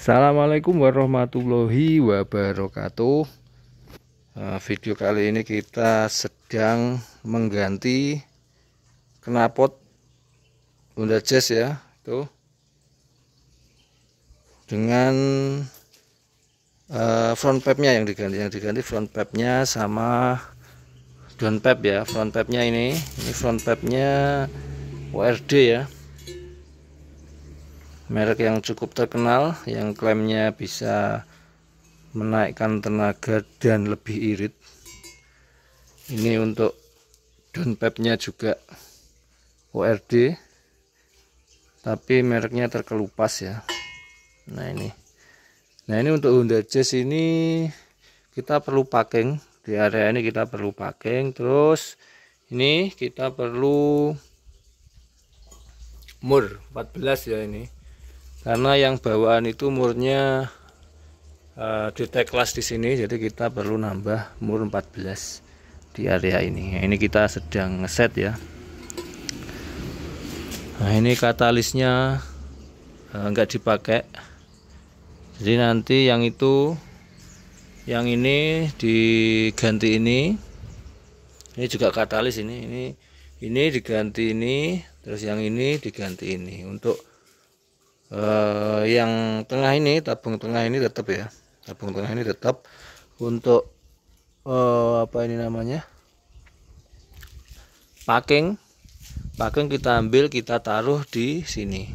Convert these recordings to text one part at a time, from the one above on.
Assalamualaikum warahmatullahi wabarakatuh eh, Video kali ini kita sedang mengganti knalpot Honda Jazz ya itu dengan uh, front pipe-nya yang diganti yang diganti front pipe-nya sama down pipe ya front pipe-nya ini ini front pipe-nya WRD ya merek yang cukup terkenal yang klaimnya bisa menaikkan tenaga dan lebih irit ini untuk downpipe-nya juga ORD tapi mereknya terkelupas ya nah ini nah ini untuk Honda Jazz ini kita perlu packing di area ini kita perlu packing terus ini kita perlu mur 14 ya ini karena yang bawaan itu murnya e, eh, di kelas di sini jadi kita perlu nambah mur 14 di area ini nah, ini kita sedang ngeset ya nah ini katalisnya enggak eh, dipakai jadi nanti yang itu yang ini diganti ini ini juga katalis ini ini ini diganti ini terus yang ini diganti ini untuk eh, yang tengah ini tabung tengah ini tetap ya tabung tengah ini tetap untuk eh, apa ini namanya packing packing kita ambil kita taruh di sini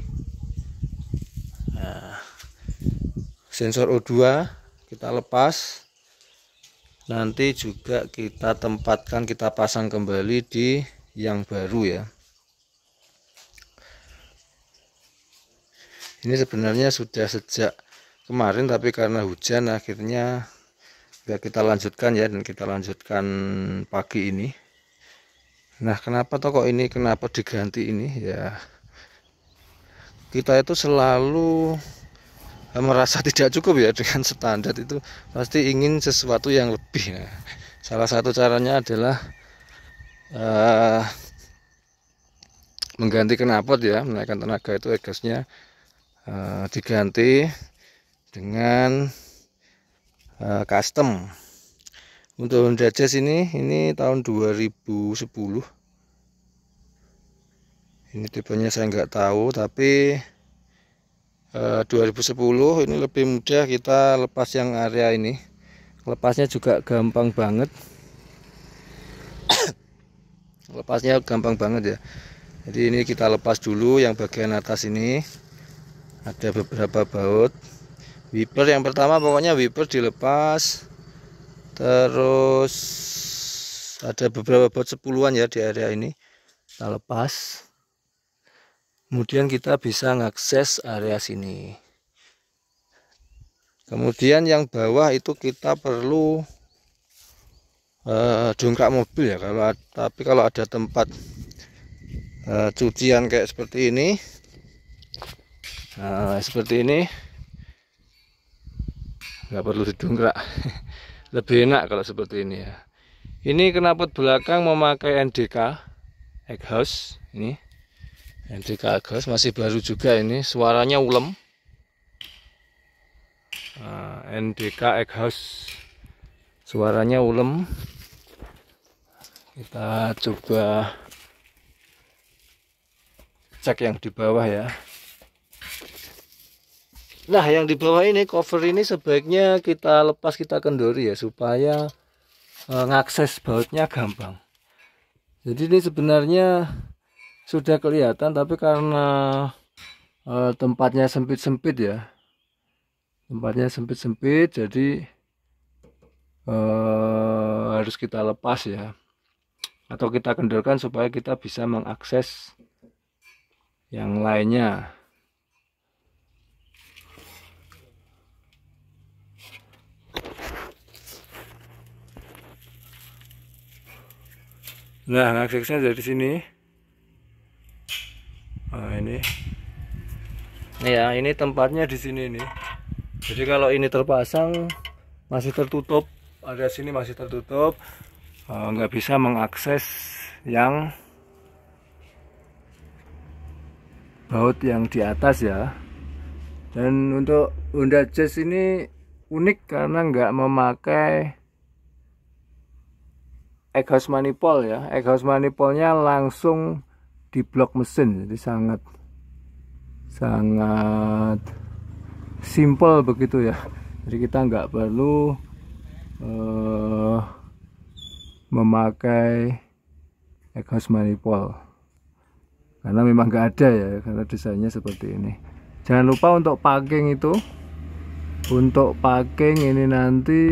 nah, sensor O2 kita lepas nanti juga kita tempatkan kita pasang kembali di yang baru ya ini sebenarnya sudah sejak kemarin tapi karena hujan akhirnya ya kita lanjutkan ya dan kita lanjutkan pagi ini nah kenapa toko ini kenapa diganti ini ya kita itu selalu eh, merasa tidak cukup ya dengan standar itu pasti ingin sesuatu yang lebih nah, salah satu caranya adalah uh, mengganti kenapot ya menaikkan tenaga itu egasnya Eh, diganti dengan uh, custom untuk Honda Jazz ini ini tahun 2010 ini tipenya saya nggak tahu tapi eh, uh, 2010 ini lebih mudah kita lepas yang area ini lepasnya juga gampang banget lepasnya gampang banget ya jadi ini kita lepas dulu yang bagian atas ini ada beberapa baut wiper yang pertama pokoknya wiper dilepas terus ada beberapa baut sepuluhan ya di area ini kita lepas kemudian kita bisa mengakses area sini kemudian yang bawah itu kita perlu uh, dongkrak mobil ya kalau tapi kalau ada tempat uh, cucian kayak seperti ini nah, seperti ini nggak perlu didongkrak lebih enak kalau seperti ini ya ini kenapa belakang memakai NDK egg house ini NDK egg house masih baru juga ini suaranya ulem nah, NDK egg house suaranya ulem kita coba cek yang di bawah ya Nah, yang di bawah ini cover ini sebaiknya kita lepas kita kendori ya supaya mengakses eh, uh, bautnya gampang. Jadi ini sebenarnya sudah kelihatan tapi karena uh, tempatnya sempit-sempit ya. Tempatnya sempit-sempit jadi uh, harus kita lepas ya. Atau kita kendorkan supaya kita bisa mengakses yang lainnya. Nah, aksesnya dari sini. Nah, ini. Nah, ya, ini tempatnya di sini nih. Jadi kalau ini terpasang masih tertutup, ada sini masih tertutup, eh, nggak bisa mengakses yang baut yang di atas ya. Dan untuk Honda Jazz ini unik karena nggak memakai exhaust manifold ya exhaust manifoldnya langsung di blok mesin jadi sangat sangat simple begitu ya jadi kita nggak perlu uh, memakai exhaust manifold karena memang nggak ada ya karena desainnya seperti ini jangan lupa untuk parking itu untuk parking ini nanti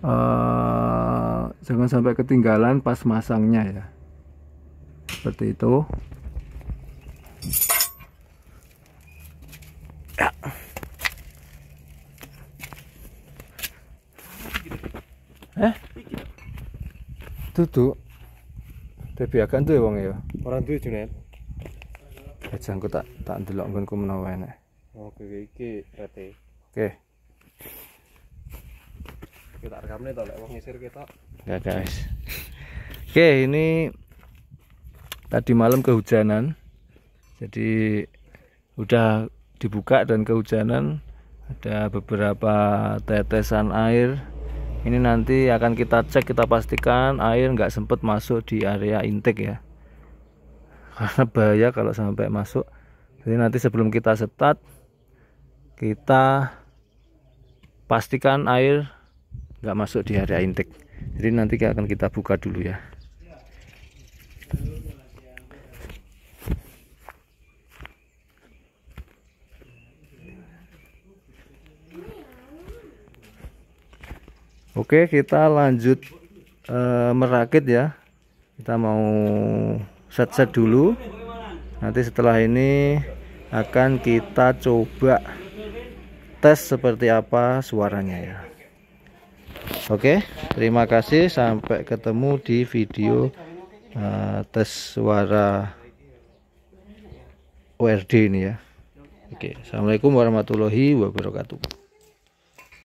uh, jangan sampai ketinggalan pas masangnya ya seperti itu ya. eh tapi akan tuh ya wong ya orang tuh junet aja aku tak tak delok nggonku menawa enak oke iki rete oke kita rekamnya, to lek wong ngisir ketok nggak guys oke ini tadi malam kehujanan jadi udah dibuka dan kehujanan ada beberapa tetesan air ini nanti akan kita cek kita pastikan air nggak sempat masuk di area intake ya karena bahaya kalau sampai masuk jadi nanti sebelum kita setat kita pastikan air nggak masuk di area intake jadi nanti akan kita buka dulu ya Oke kita lanjut e, merakit ya kita mau set-set dulu nanti setelah ini akan kita coba tes seperti apa suaranya ya Oke, terima kasih. Sampai ketemu di video uh, tes suara ORD ini ya. Oke, Assalamualaikum warahmatullahi wabarakatuh.